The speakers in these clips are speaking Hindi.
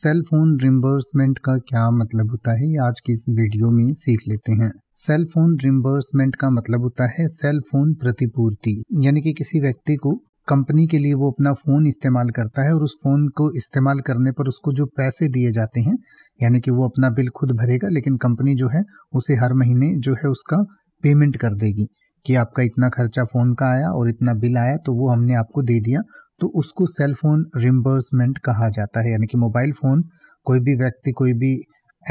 सेल फोन रिम्बर्समेंट का क्या मतलब होता है ये आज की इस वीडियो में सीख लेते हैं सेल फोन रिम्बर्समेंट का मतलब होता है सेल फोन प्रतिपूर्ति यानी कि किसी व्यक्ति को कंपनी के लिए वो अपना फ़ोन इस्तेमाल करता है और उस फ़ोन को इस्तेमाल करने पर उसको जो पैसे दिए जाते हैं यानी कि वो अपना बिल खुद भरेगा लेकिन कंपनी जो है उसे हर महीने जो है उसका पेमेंट कर देगी कि आपका इतना खर्चा फ़ोन का आया और इतना बिल आया तो वो हमने आपको दे दिया तो उसको सेल फोन रिम्बर्समेंट कहा जाता है यानी कि मोबाइल फ़ोन कोई भी व्यक्ति कोई भी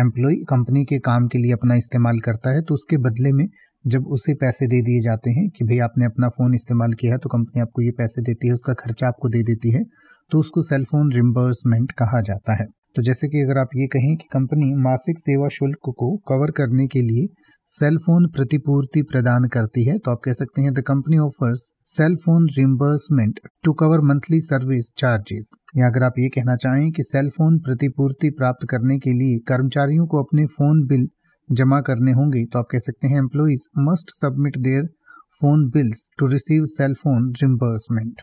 एम्प्लॉय कंपनी के काम के लिए अपना इस्तेमाल करता है तो उसके बदले में जब उसे पैसे दे दिए जाते हैं कि भाई आपने अपना फ़ोन इस्तेमाल किया है तो कंपनी आपको ये पैसे देती है उसका खर्चा आपको दे देती है तो उसको सेल फोन रिम्बर्समेंट कहा जाता है तो जैसे कि अगर आप ये कहें कि कंपनी मासिक सेवा शुल्क को कवर करने के लिए सेल फोन प्रतिपूर्ति प्रदान करती है तो आप कह सकते हैं the company offers cell phone reimbursement to cover monthly service charges या अगर आप ये कहना चाहें कि सेल फोन प्रतिपूर्ति प्राप्त करने के लिए कर्मचारियों को अपने फोन बिल जमा करने होंगे तो आप कह सकते हैं employees must submit their phone bills to receive cell phone reimbursement